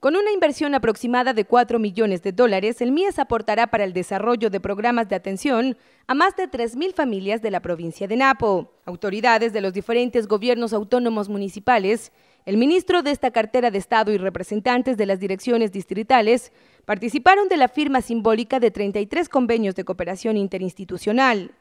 Con una inversión aproximada de 4 millones de dólares, el MIES aportará para el desarrollo de programas de atención a más de 3.000 familias de la provincia de Napo. Autoridades de los diferentes gobiernos autónomos municipales, el ministro de esta cartera de Estado y representantes de las direcciones distritales participaron de la firma simbólica de 33 convenios de cooperación interinstitucional.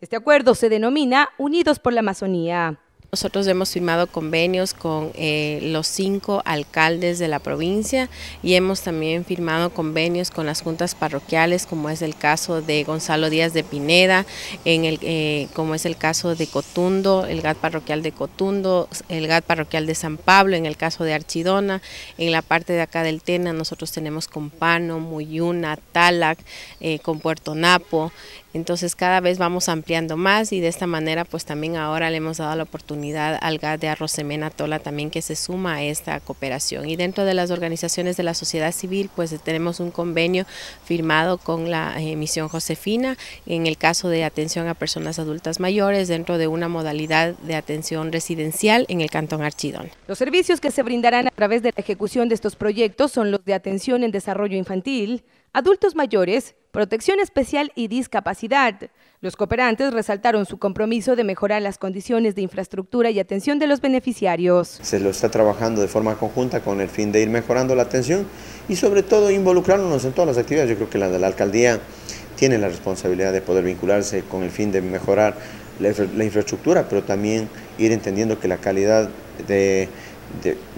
Este acuerdo se denomina Unidos por la Amazonía. Nosotros hemos firmado convenios con eh, los cinco alcaldes de la provincia y hemos también firmado convenios con las juntas parroquiales, como es el caso de Gonzalo Díaz de Pineda, en el, eh, como es el caso de Cotundo, el GAT parroquial de Cotundo, el GAT parroquial de San Pablo, en el caso de Archidona, en la parte de acá del Tena nosotros tenemos con Pano, Muyuna, Talac, eh, con Puerto Napo, entonces cada vez vamos ampliando más y de esta manera pues también ahora le hemos dado la oportunidad Unidad alga de Arrocemena Tola también que se suma a esta cooperación. Y dentro de las organizaciones de la sociedad civil, pues tenemos un convenio firmado con la eh, Misión Josefina en el caso de atención a personas adultas mayores dentro de una modalidad de atención residencial en el Cantón Archidón. Los servicios que se brindarán a través de la ejecución de estos proyectos son los de atención en desarrollo infantil, adultos mayores, protección especial y discapacidad. Los cooperantes resaltaron su compromiso de mejorar las condiciones de infraestructura y atención de los beneficiarios. Se lo está trabajando de forma conjunta con el fin de ir mejorando la atención y sobre todo involucrarnos en todas las actividades. Yo creo que la de la alcaldía tiene la responsabilidad de poder vincularse con el fin de mejorar la, infraestructura, pero también ir entendiendo que la calidad de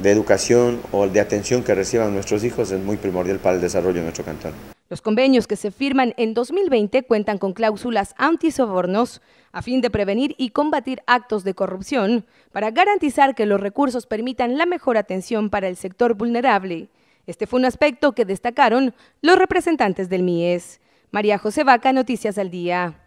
educación o de atención que reciban nuestros hijos es muy primordial para el desarrollo de nuestro cantón. Los convenios que se firman en 2020 cuentan con cláusulas antisobornos a fin de prevenir y combatir actos de corrupción para garantizar que los recursos permitan la mejor atención para el sector vulnerable. Este fue un aspecto que destacaron los representantes del MIES. María José Vaca, Noticias al Día.